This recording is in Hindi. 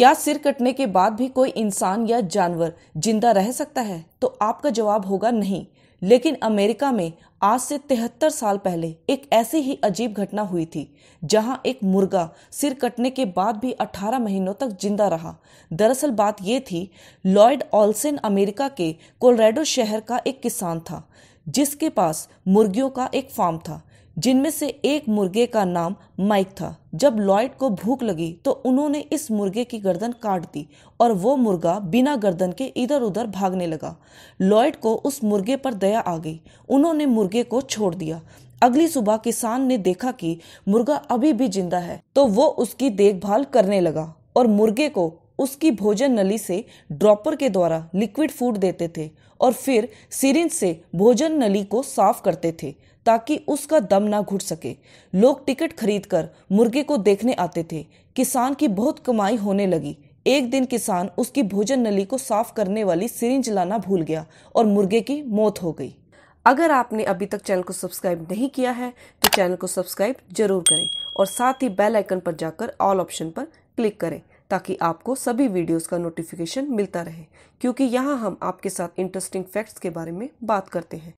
क्या सिर कटने के बाद भी कोई इंसान या जानवर जिंदा रह सकता है तो आपका जवाब होगा नहीं लेकिन अमेरिका में आज से तिहत्तर साल पहले एक ऐसी ही अजीब घटना हुई थी जहां एक मुर्गा सिर कटने के बाद भी 18 महीनों तक जिंदा रहा दरअसल बात यह थी लॉयड ऑल्सन अमेरिका के कोलोराडो शहर का एक किसान था जिसके पास मुर्गियों का एक फार्म था जिनमें से एक मुर्गे का नाम माइक था जब लॉयड को भूख लगी तो उन्होंने इस मुर्गे की गर्दन काट दी और वो मुर्गा बिना गर्दन के इधर उधर भागने लगा लॉयड को उस मुर्गे पर दया आ गई उन्होंने मुर्गे को छोड़ दिया अगली सुबह किसान ने देखा कि मुर्गा अभी भी जिंदा है तो वो उसकी देखभाल करने लगा और मुर्गे को उसकी भोजन नली से ड्रॉपर के द्वारा लिक्विड फूड देते थे और फिर सिरिंज से भोजन नली को साफ करते थे ताकि उसका दम ना घुट सके लोग टिकट खरीदकर मुर्गे को देखने आते थे किसान की बहुत कमाई होने लगी एक दिन किसान उसकी भोजन नली को साफ करने वाली सिरिंज लाना भूल गया और मुर्गे की मौत हो गई अगर आपने अभी तक चैनल को सब्सक्राइब नहीं किया है तो चैनल को सब्सक्राइब जरूर करें और साथ ही बेल आइकन पर जाकर ऑल ऑप्शन पर क्लिक करें ताकि आपको सभी वीडियोस का नोटिफिकेशन मिलता रहे क्योंकि यहाँ हम आपके साथ इंटरेस्टिंग फैक्ट्स के बारे में बात करते हैं